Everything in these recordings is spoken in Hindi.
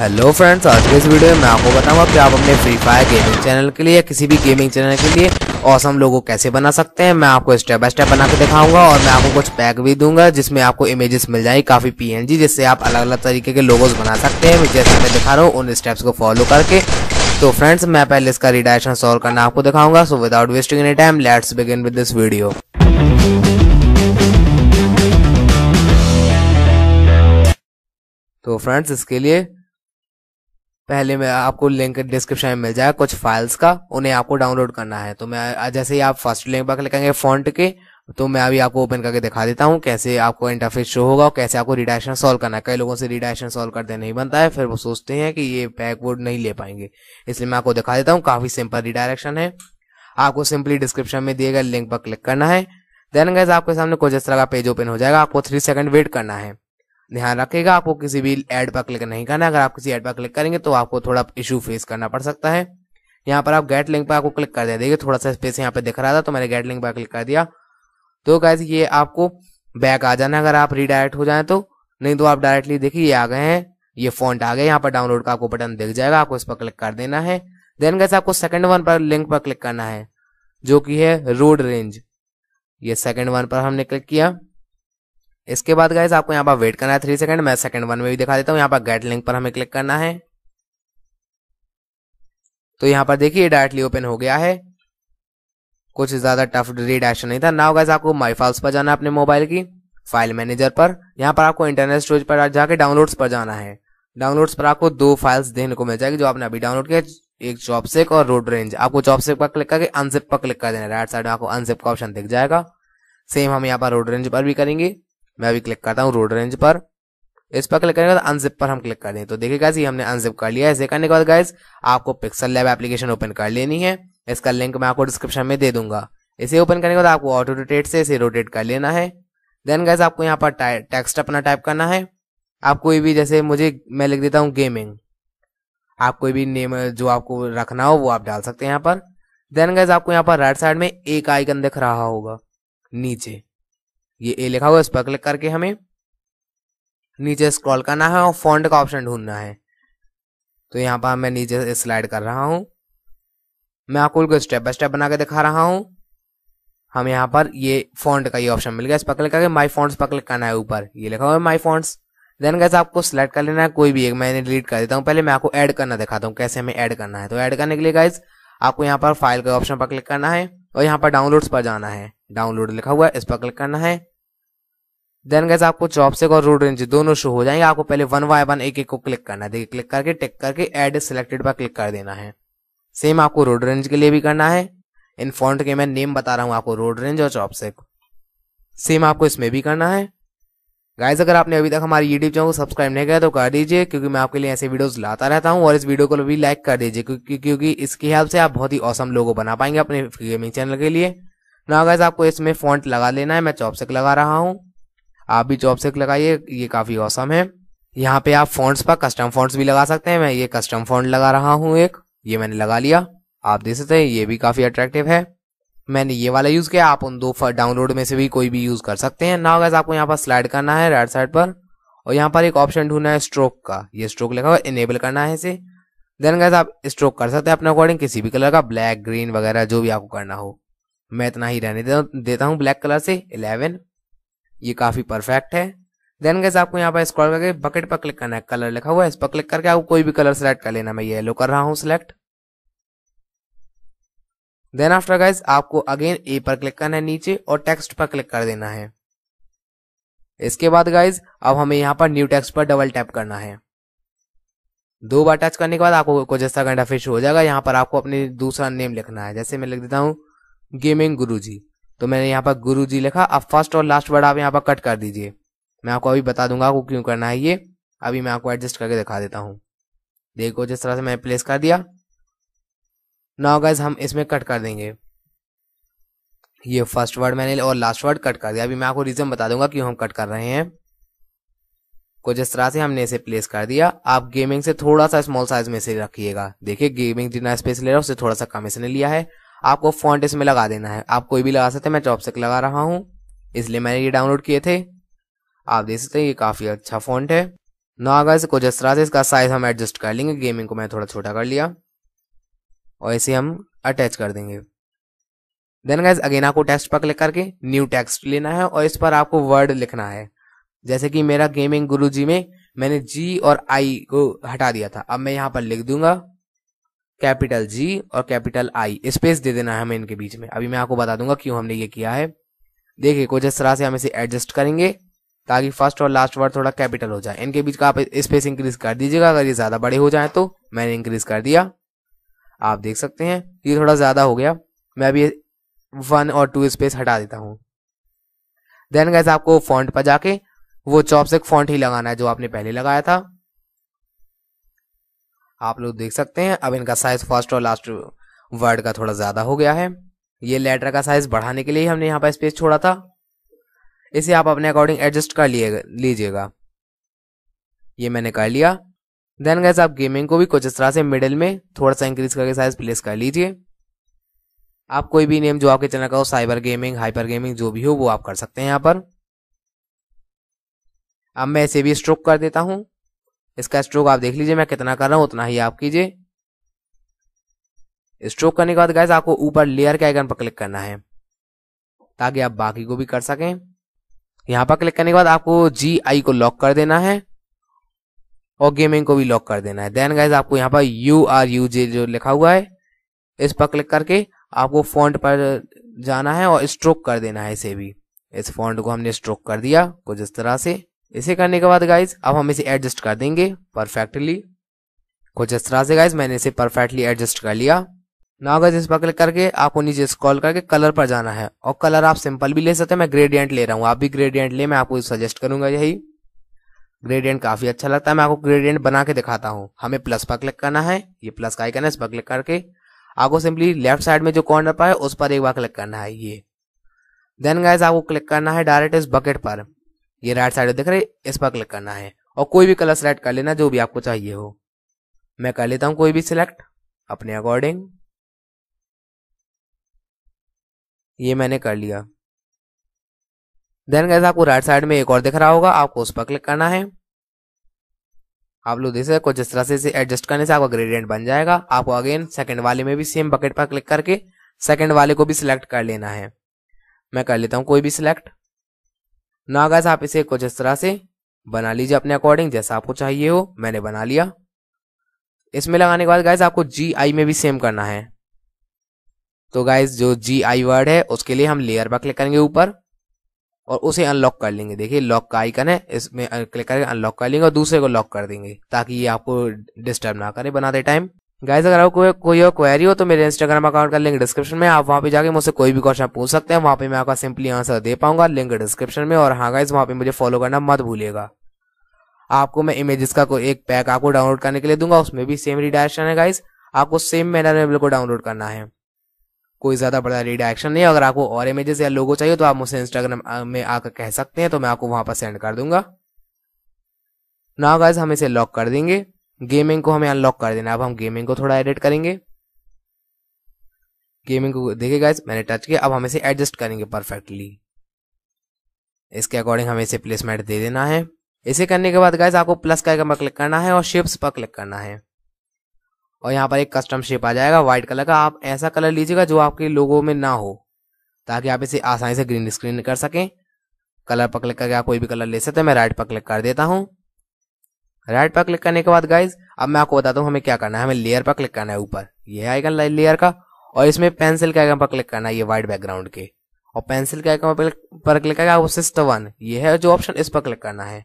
हेलो फ्रेंड्स आज के इस वीडियो में मैं आपको बताऊंगा कि आप अपने फ्री फायर गेमिंग चैनल के लिए किसी भी गेमिंग चैनल के लिए औसम लोगो कैसे बना सकते हैं मैं आपको स्टेप बाय स्टेप बना के दिखाऊंगा और मैं आपको कुछ पैक भी दूंगा जिसमें आपको इमेजेस मिल जाएगी काफी पीएनजी जिससे आप अलग अलग तरीके के लोगोज बना सकते हैं जैसे मैं दिखा रहा हूँ उन स्टेप्स को फॉलो करके तो फ्रेंड्स मैं पहले इसका रिडायरेक्शन सॉल्व करना आपको दिखाऊंगा so without wasting any time let's begin with this video तो फ्रेंड्स इसके लिए पहले मैं आपको लिंक डिस्क्रिप्शन में मिल जाएगा कुछ फाइल्स का उन्हें आपको डाउनलोड करना है तो मैं जैसे ही आप फर्स्ट लिंक पर क्लिक करेंगे फॉन्ट के तो मैं अभी आपको ओपन करके दिखा देता हूँ कैसे आपको इंटरफेस शो होगा और कैसे आपको रिडाइशन सॉल्व करना है कई लोगों से रिडाइशन सॉल्व करते नहीं बनता है फिर वो सोचते हैं कि ये बैकवर्ड नहीं ले पाएंगे इसलिए मैं आपको दिखा देता हूँ काफी सिंपल रिडायरेक्शन है आपको सिंपली डिस्क्रिप्शन में दिए गए लिंक पर क्लिक करना है देन गैस आपके सामने कुछ इस तरह का पेज ओपन हो जाएगा आपको थ्री सेकंड वेट करना है ध्यान रखेगा आपको किसी भी एड पर क्लिक नहीं करना अगर आप किसी एड पर क्लिक करेंगे तो आपको थोड़ा इशू फेस करना पड़ सकता है यहाँ पर आप गेट लिंक पर आपको क्लिक कर दिया देखिए थोड़ा सा स्पेस यहाँ पे दिख रहा था तो मैंने गेट लिंक पर क्लिक कर दिया तो गैस ये आपको बैक आ जाना अगर आप रीडायरेक्ट हो जाए तो नहीं तो आप डायरेक्टली देखिए ये आ गए हैं ये फॉन्ट आ गए यहाँ पर डाउनलोड का आपको बटन दिख जाएगा आपको इस पर क्लिक कर देना है देन गैस आपको सेकंड वन पर लिंक पर क्लिक करना है जो कि है रोड रेंज ये सेकंड वन पर हमने क्लिक किया इसके बाद गाइज आपको यहाँ पर वेट करना है थ्री सेकंड मैं सेकंड वन में भी दिखा देता हूँ यहाँ पर गेट लिंक पर हमें क्लिक करना है तो यहाँ पर देखिए डायरेक्टली ओपन हो गया है कुछ ज्यादा टफ एक्शन नहीं था नाउ गाइज आपको माई फाइल्स पर जाना है अपने मोबाइल की फाइल मैनेजर पर यहाँ पर आपको इंटरनेट स्टोरेज पर जाके डाउनलोड्स पर जाना है डाउनलोड्स पर आपको दो फाइल्स देखने को मिल जाएगी जो आपने अभी डाउनलोड किया एक चॉपसेक और रोड रेंज आपको चॉपसेक पर क्लिक करके अनजिप पर क्लिक कर देना राइट साइड में आपको अनसिप का ऑप्शन दिख जाएगा सेम हम यहाँ पर रोड रेंज पर भी करेंगे मैं अभी क्लिक करता हूँ रोड रेंज पर इस पर क्लिक करने के बाद अनजिप पर हम क्लिक कर दें तो देखिए गाइज ये हमने अनजिप कर लिया है इसे करने के बाद गाइज आपको पिक्सल लैब एप्लीकेशन ओपन कर लेनी है इसका लिंक मैं आपको डिस्क्रिप्शन में दे दूंगा इसे ओपन करने के बाद आपको ऑटो रोटेट से इसे रोटेट कर लेना है देन गाइज आपको यहाँ पर टेक्स्ट अपना टाइप करना है आप कोई भी जैसे मुझे मैं लिख देता हूँ गेमिंग आप कोई भी नेम जो आपको रखना हो वो आप डाल सकते हैं यहाँ पर देन गैस आपको यहाँ पर राइट साइड में एक आइकन दिख रहा होगा नीचे ये ए लिखा हुआ है इस पर क्लिक करके हमें नीचे स्क्रॉल करना है और फॉन्ट का ऑप्शन ढूंढना है तो यहाँ पर मैं नीचे स्लाइड कर रहा हूँ मैं आपको बिल्कुल स्टेप बाय स्टेप बना के दिखा रहा हूँ हम यहाँ पर ये फॉन्ट का ये ऑप्शन मिल गया इस पर क्लिक करके माई फॉन्ट्स पर क्लिक करना है ऊपर ये लिखा हुआ है माई फॉन्ट्स देन कैसे आपको सिलेक्ट कर लेना है कोई भी एक मैंने डिलीट कर देता हूँ पहले मैं आपको ऐड करना दिखाता हूँ कैसे हमें ऐड करना है तो ऐड करने के लिए गाइज आपको यहाँ पर फाइल के ऑप्शन पर क्लिक करना है और यहाँ पर डाउनलोड्स पर जाना है डाउनलोड लिखा हुआ है इस पर क्लिक करना है देन गैस आपको चॉपसेक और रोड रेंज दोनों शो हो जाएंगे आपको पहले वन बाय वन एक एक को क्लिक करना है देखिए क्लिक करके टिक करके एड सिलेक्टेड पर क्लिक कर देना है सेम आपको रोड रेंज के लिए भी करना है इन फॉन्ट के मैं नेम बता रहा हूँ आपको रोड रेंज और चॉपसेक सेम आपको इसमें भी करना है गाइज अगर आपने अभी तक हमारे यूट्यूब चैनल को सब्सक्राइब नहीं किया तो कर दीजिए क्योंकि मैं आपके लिए ऐसे वीडियोस लाता रहता हूँ और इस वीडियो को भी लाइक कर दीजिए क्योंकि क्योंकि इसकी हेल्प से आप बहुत ही औसम लोगो बना पाएंगे अपने गेमिंग चैनल के लिए ना गैस आपको इसमें फॉन्ट लगा लेना है मैं चॉपस्टिक लगा रहा हूँ आप भी चॉपस्टिक लगाइए ये काफ़ी औसम है यहाँ पे आप फॉन्ट्स पर कस्टम फॉन्ट्स भी लगा सकते हैं मैं ये कस्टम फॉन्ट लगा रहा हूँ एक ये मैंने लगा लिया आप देख सकते हैं ये भी काफ़ी अट्रैक्टिव है मैंने ये वाला यूज़ किया आप उन दो डाउनलोड में से भी कोई भी यूज़ कर सकते हैं ना गैस आपको यहाँ पर स्लाइड करना है राइट साइड पर और यहाँ पर एक ऑप्शन ढूंढना है स्ट्रोक का ये स्ट्रोक लिखा हुआ इनेबल करना है इसे देन गैस आप स्ट्रोक कर सकते हैं अपने अकॉर्डिंग किसी भी कलर का ब्लैक ग्रीन वगैरह जो भी आपको करना हो मैं इतना ही रहने देता देता हूँ ब्लैक कलर से इलेवन ये काफ़ी परफेक्ट है देन गैस आपको यहाँ पर स्क्रॉल करके बकेट पर क्लिक करना है कलर लिखा हुआ है इस पर क्लिक करके आपको कोई भी कलर सेलेक्ट कर लेना मैं येलो कर रहा हूँ सिलेक्ट देन आफ्टर गैस आपको अगेन ए पर क्लिक करना है नीचे और टेक्स्ट पर क्लिक कर देना है इसके बाद गाइज अब हमें यहाँ पर न्यू टेक्स्ट पर डबल टैप करना है दो बार टच करने के बाद आपको कुछ ऐसा घंटा फिश हो जाएगा यहाँ पर आपको अपने दूसरा नेम लिखना है जैसे मैं लिख देता हूँ गेमिंग गुरुजी तो मैंने यहाँ पर गुरुजी लिखा अब फर्स्ट और लास्ट वर्ड आप यहाँ पर कट कर दीजिए मैं आपको अभी बता दूंगा आपको क्यों करना है ये अभी मैं आपको एडजस्ट करके दिखा देता हूँ देखो जिस तरह से मैंने प्लेस कर दिया नाउ हम इसमें कट कर देंगे ये फर्स्ट वर्ड मैंने और लास्ट वर्ड कट कर दिया अभी मैं आपको रीजन बता दूंगा क्यों हम कट कर रहे हैं कुछ इस तरह से हमने इसे प्लेस कर दिया आप गेमिंग से थोड़ा सा स्मॉल साइज में से रखिएगा देखिए गेमिंग जितना स्पेस ले रहा है उससे थोड़ा सा कम इसने लिया है आपको फॉन्ट इसमें लगा देना है आप कोई भी लगा सकते हैं मैं चॉपस्टिक लगा रहा हूँ इसलिए मैंने ये डाउनलोड किए थे आप देख सकते हैं ये काफ़ी अच्छा फॉन्ट है ना अगर को जिस तरह से इसका साइज़ हम एडजस्ट कर लेंगे गेमिंग को मैं थोड़ा छोटा कर लिया और इसे हम अटैच कर देंगे देन गाइज अगेन आपको टेक्स्ट पर क्लिक करके न्यू टेक्स्ट लेना है और इस पर आपको वर्ड लिखना है जैसे कि मेरा गेमिंग गुरुजी में मैंने जी और आई को हटा दिया था अब मैं यहाँ पर लिख दूंगा कैपिटल जी और कैपिटल आई स्पेस दे देना है हमें इनके बीच में अभी मैं आपको बता दूंगा क्यों हमने ये किया है देखिए कुछ इस तरह से हम इसे एडजस्ट करेंगे ताकि फर्स्ट और लास्ट वर्ड थोड़ा कैपिटल हो जाए इनके बीच का आप स्पेस इंक्रीज कर दीजिएगा अगर ये ज़्यादा बड़े हो जाए तो मैंने इंक्रीज कर दिया आप देख सकते हैं ये थोड़ा ज़्यादा हो गया मैं अभी वन और टू स्पेस हटा देता हूँ देन गैस आपको फॉन्ट पर जाके वो से फॉन्ट ही लगाना है जो आपने पहले लगाया था आप लोग देख सकते हैं अब इनका साइज फर्स्ट और लास्ट वर्ड का थोड़ा ज़्यादा हो गया है ये लेटर का साइज बढ़ाने के लिए हमने यहाँ पर स्पेस छोड़ा था इसे आप अपने अकॉर्डिंग एडजस्ट कर लीजिएगा ये मैंने कर लिया देन गैस आप गेमिंग को भी कुछ इस तरह से मिडिल में थोड़ा सा इंक्रीज करके साइज प्लेस कर लीजिए आप कोई भी नेम जो आपके चैनल का हो साइबर गेमिंग हाइपर गेमिंग जो भी हो वो आप कर सकते हैं यहाँ पर अब मैं इसे भी स्ट्रोक कर देता हूं इसका स्ट्रोक आप देख लीजिए मैं कितना कर रहा हूँ उतना ही आप कीजिए स्ट्रोक करने के बाद गैस आपको ऊपर लेयर के आइकन पर क्लिक करना है ताकि आप बाकी को भी कर सकें यहाँ पर क्लिक करने के बाद आपको जी आई को लॉक कर देना है और गेमिंग को भी लॉक कर देना है देन गाइज आपको यहाँ पर यू आर यू जे जो लिखा हुआ है इस पर क्लिक करके आपको फॉन्ट पर जाना है और स्ट्रोक कर देना है इसे भी इस फॉन्ट को हमने स्ट्रोक कर दिया कुछ इस तरह से इसे करने के बाद गाइज अब हम इसे एडजस्ट कर देंगे परफेक्टली कुछ इस तरह से गाइज मैंने इसे परफेक्टली एडजस्ट कर लिया ना गाइज इस पर क्लिक करके आपको नीचे स्क्रॉल करके कलर पर जाना है और कलर आप सिंपल भी ले सकते हैं मैं ग्रेडियंट ले रहा हूँ आप भी ग्रेडियंट ले मैं आपको सजेस्ट करूंगा यही ग्रेडियंट काफी अच्छा लगता है मैं आपको ग्रेडियंट बना के दिखाता हूँ हमें प्लस पर क्लिक करना है ये प्लस का आइकन है इस पर क्लिक करके आपको सिंपली लेफ्ट साइड में जो कॉर्नर पर है उस पर एक बार क्लिक करना है ये देन गाइज आपको क्लिक करना है डायरेक्ट इस बकेट पर ये राइट साइड दिख रहे इस पर क्लिक करना है और कोई भी कलर सेलेक्ट कर लेना जो भी आपको चाहिए हो मैं कर लेता हूं कोई भी सिलेक्ट अपने अकॉर्डिंग ये मैंने कर लिया देन गैस आपको राइट साइड में एक और दिख रहा होगा आपको उस पर क्लिक करना है आप लोग देख सकते कुछ इस तरह से इसे एडजस्ट करने से आपका ग्रेडियंट बन जाएगा आपको अगेन सेकंड वाले में भी सेम बकेट पर क्लिक करके सेकंड वाले को भी सिलेक्ट कर लेना है मैं कर लेता हूं कोई भी सिलेक्ट नागाज आप इसे कुछ इस तरह से बना लीजिए अपने अकॉर्डिंग जैसा आपको चाहिए हो मैंने बना लिया इसमें लगाने के बाद गाइज आपको जी आई में भी सेम करना है तो गाइज जो जी आई वर्ड है उसके लिए हम लेयर पर क्लिक करेंगे ऊपर और उसे अनलॉक कर लेंगे देखिए लॉक का आइकन है इसमें क्लिक करके अनलॉक कर लेंगे और दूसरे को लॉक कर देंगे ताकि ये आपको डिस्टर्ब ना करे बनाते टाइम गाइज अगर आपको कोई, और क्वेरी हो तो मेरे इंस्टाग्राम अकाउंट का लिंक डिस्क्रिप्शन में आप वहाँ पे जाके मुझसे कोई भी क्वेश्चन पूछ सकते हैं वहाँ पे मैं आपका सिंपली आंसर दे पाऊंगा लिंक डिस्क्रिप्शन में और हाँ गाइज वहाँ पे मुझे फॉलो करना मत भूलिएगा आपको मैं इमेजेस का कोई एक पैक आपको डाउनलोड करने के लिए दूंगा उसमें भी सेम रिडायरेक्शन है गाइज आपको सेम मैनर में बिल्कुल डाउनलोड करना है कोई ज़्यादा बड़ा रिडायरेक्शन नहीं अगर आपको और इमेजेस या लोगो चाहिए तो आप मुझसे इंस्टाग्राम में आकर कह सकते हैं तो मैं आपको वहाँ पर सेंड कर दूंगा ना गाइज हम इसे लॉक कर देंगे गेमिंग को हमें अनलॉक कर देना अब हम गेमिंग को थोड़ा एडिट करेंगे गेमिंग को देखिए गाइज मैंने टच किया अब हम इसे एडजस्ट करेंगे परफेक्टली इसके अकॉर्डिंग हमें इसे प्लेसमेंट दे देना है इसे करने के बाद गाइज आपको प्लस का आइकन पर क्लिक करना है और शेप्स पर क्लिक करना है और यहाँ पर एक कस्टम शेप आ जाएगा व्हाइट कलर का आप ऐसा कलर लीजिएगा जो आपके लोगों में ना हो ताकि आप इसे आसानी से ग्रीन स्क्रीन कर सकें कलर पर क्लिक करके आप कोई भी कलर ले सकते हैं मैं राइट पर क्लिक कर देता हूँ राइट पर क्लिक करने के बाद गाइज अब मैं आपको बताता हूँ हमें क्या करना है हमें लेयर पर क्लिक करना है ऊपर ये है आइकन लेयर का और इसमें पेंसिल के आइकन पर क्लिक करना है ये व्हाइट बैकग्राउंड के और पेंसिल के आइकन पर क्लिक करेगा वो सिस्ट वन ये है जो ऑप्शन इस पर क्लिक करना है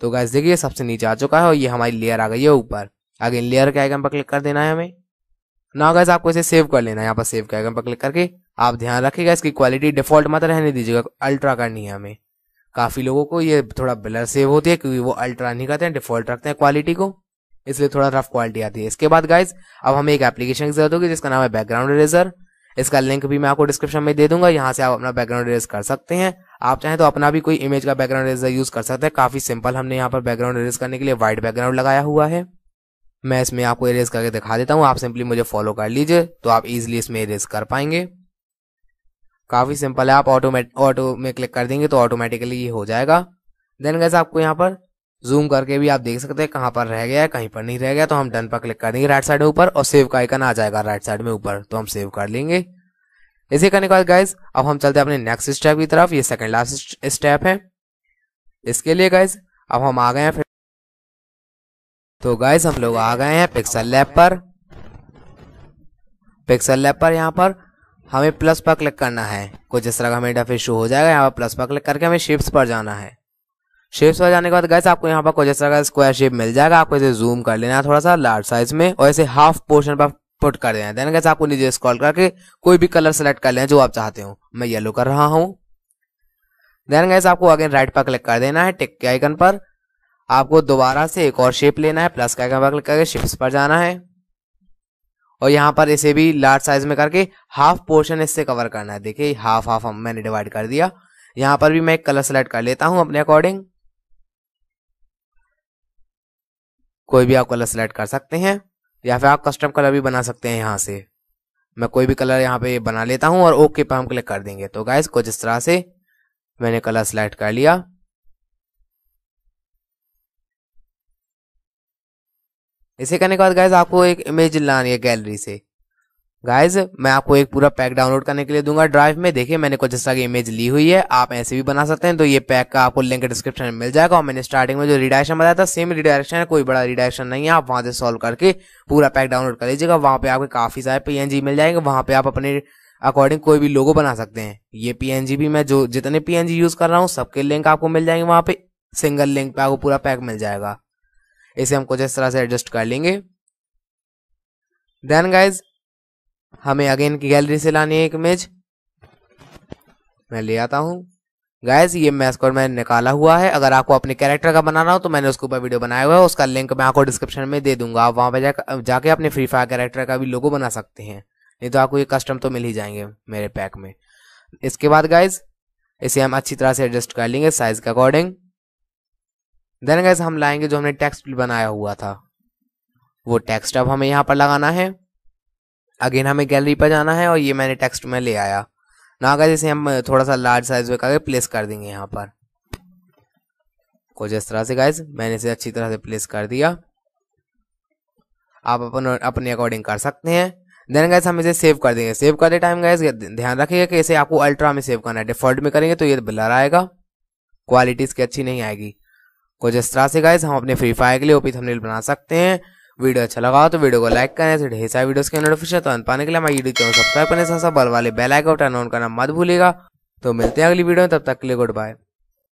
तो गाइज देखिए सबसे नीचे आ चुका है और ये हमारी लेयर आ गई है ऊपर आगे लेयर के आइकन पर क्लिक कर देना है हमें ना गैस आपको इसे सेव कर लेना है यहाँ पर सेव के आइकन पर क्लिक करके आप ध्यान रखिएगा इसकी क्वालिटी डिफॉल्ट मत रहने दीजिएगा अल्ट्रा करनी है हमें काफ़ी लोगों को ये थोड़ा ब्लर सेव होती है क्योंकि वो अल्ट्रा नहीं करते हैं डिफॉल्ट रखते हैं क्वालिटी को इसलिए थोड़ा रफ क्वालिटी आती है इसके बाद गाइज अब हमें एक एप्लीकेशन की जरूरत होगी जिसका नाम है बैकग्राउंड इरेजर इसका लिंक भी मैं आपको डिस्क्रिप्शन में दे दूंगा यहाँ से आप अपना बैकग्राउंड इरेज कर सकते हैं आप चाहें तो अपना भी कोई इमेज का बैकग्राउंड रेजर यूज कर सकते हैं काफी सिंपल हमने यहाँ पर बैकग्राउंड इरेज करने के लिए व्हाइट बैकग्राउंड लगाया हुआ है मैं इसमें आपको इरेज करके दिखा देता हूँ आप सिंपली मुझे फॉलो कर लीजिए तो आप इजिली इसमें इरेज कर पाएंगे काफ़ी सिंपल है आप ऑटोमेट ऑटो में क्लिक कर देंगे तो ऑटोमेटिकली ये हो जाएगा देन गैस आपको यहाँ पर जूम करके भी आप देख सकते हैं कहाँ पर रह गया है कहीं पर नहीं रह गया तो हम डन पर क्लिक कर देंगे राइट साइड में ऊपर और सेव का आइकन आ जाएगा राइट साइड में ऊपर तो हम सेव कर लेंगे इसे करने के बाद गाइज अब हम चलते हैं अपने नेक्स्ट स्टेप की तरफ ये सेकेंड लास्ट स्टेप है इसके लिए गाइज अब हम आ गए हैं फिर तो गाइज हम लोग आ गए हैं पिक्सल लैब पर पिक्सल लैब पर यहाँ पर हमें प्लस पर क्लिक करना है कुछ इस तरह का हमें इंटरफेस शो हो जाएगा यहाँ पर प्लस पर क्लिक करके हमें शेप्स पर जाना है शेप्स पर जाने के बाद गैस आपको यहाँ पर कुछ इस तरह का स्क्वायर शेप मिल जाएगा आपको इसे जूम कर लेना है थोड़ा सा लार्ज साइज में और इसे हाफ पोर्शन पर पुट कर देना है देन गैस आपको नीचे स्क्रॉल करके कोई भी कलर सेलेक्ट कर लेना जो आप चाहते हो मैं येलो कर रहा हूँ देन गैस आपको अगेन राइट पर क्लिक कर देना है टिक के आइकन पर आपको दोबारा से एक और शेप लेना है प्लस का आइकन पर क्लिक करके शिप्स पर जाना है और यहाँ पर इसे भी लार्ज साइज में करके हाफ पोर्शन इससे कवर करना है देखिए हाफ हाफ हम मैंने डिवाइड कर दिया यहाँ पर भी मैं कलर सेलेक्ट कर लेता हूँ अपने अकॉर्डिंग कोई भी आप कलर सेलेक्ट कर सकते हैं या फिर आप कस्टम कलर भी बना सकते हैं यहाँ से मैं कोई भी कलर यहाँ पे बना लेता हूँ और ओके पर हम क्लिक कर देंगे तो गाइज कुछ इस तरह से मैंने कलर सेलेक्ट कर लिया इसे करने के बाद गाइज आपको एक इमेज लानी है गैलरी से गाइज मैं आपको एक पूरा पैक डाउनलोड करने के लिए दूंगा ड्राइव में देखिए मैंने कुछ जिस तरह की इमेज ली हुई है आप ऐसे भी बना सकते हैं तो ये पैक का आपको लिंक डिस्क्रिप्शन में मिल जाएगा और मैंने स्टार्टिंग में जो रिडायरेक्शन बताया था सेम रिडायरेक्शन है कोई बड़ा रिडायरेक्शन नहीं है आप वहां से सॉल्व करके पूरा पैक डाउनलोड कर लीजिएगा वहां पे आपके काफी सारे पीएनजी मिल जाएंगे वहां पे आप अपने अकॉर्डिंग कोई भी लोगो बना सकते हैं ये पी भी मैं जो जितने पी यूज कर रहा हूँ सबके लिंक आपको मिल जाएंगे वहां पे सिंगल लिंक पे आपको पूरा पैक मिल जाएगा इसे हम कुछ इस तरह से एडजस्ट कर लेंगे देन गाइज हमें अगेन की गैलरी से लानी है एक इमेज मैं ले आता हूँ गाइज ये को मैंने निकाला हुआ है अगर आपको अपने कैरेक्टर का बनाना हो तो मैंने उसके ऊपर वीडियो बनाया हुआ है उसका लिंक मैं आपको डिस्क्रिप्शन में दे दूंगा आप वहाँ पर जा, जाके अपने फ्री फायर कैरेक्टर का भी लोगो बना सकते हैं नहीं तो आपको ये कस्टम तो मिल ही जाएंगे मेरे पैक में इसके बाद गाइज इसे हम अच्छी तरह से एडजस्ट कर लेंगे साइज के अकॉर्डिंग देन गैस हम लाएंगे जो हमने टेक्स्ट बनाया हुआ था वो टेक्स्ट अब हमें यहाँ पर लगाना है अगेन हमें गैलरी पर जाना है और ये मैंने टेक्स्ट में ले आया ना गैस इसे हम थोड़ा सा लार्ज साइज में करके प्लेस कर देंगे यहाँ पर कुछ इस तरह से गैस मैंने इसे अच्छी तरह से प्लेस कर दिया आप अपन अपने अकॉर्डिंग कर सकते हैं देन गैस हम इसे सेव कर देंगे सेव करते टाइम गैस ध्यान रखिएगा कि इसे आपको अल्ट्रा में सेव करना है डिफॉल्ट में करेंगे तो ये ब्लर आएगा क्वालिटी इसकी अच्छी नहीं आएगी कुछ तो इस तरह से गाइज हम अपने फ्री फायर के लिए ओपी थंबनेल बना सकते हैं वीडियो अच्छा लगा तो वीडियो को लाइक करें ऐसे ढेर सारे वीडियोस के नोटिफिकेशन तो पाने के लिए हमारे यूट्यूब चैनल सब्सक्राइब करने साथ साथ बल वाले बेल आइकन टर्न ऑन करना मत भूलेगा तो मिलते हैं अगली वीडियो में तब तक के लिए गुड बाय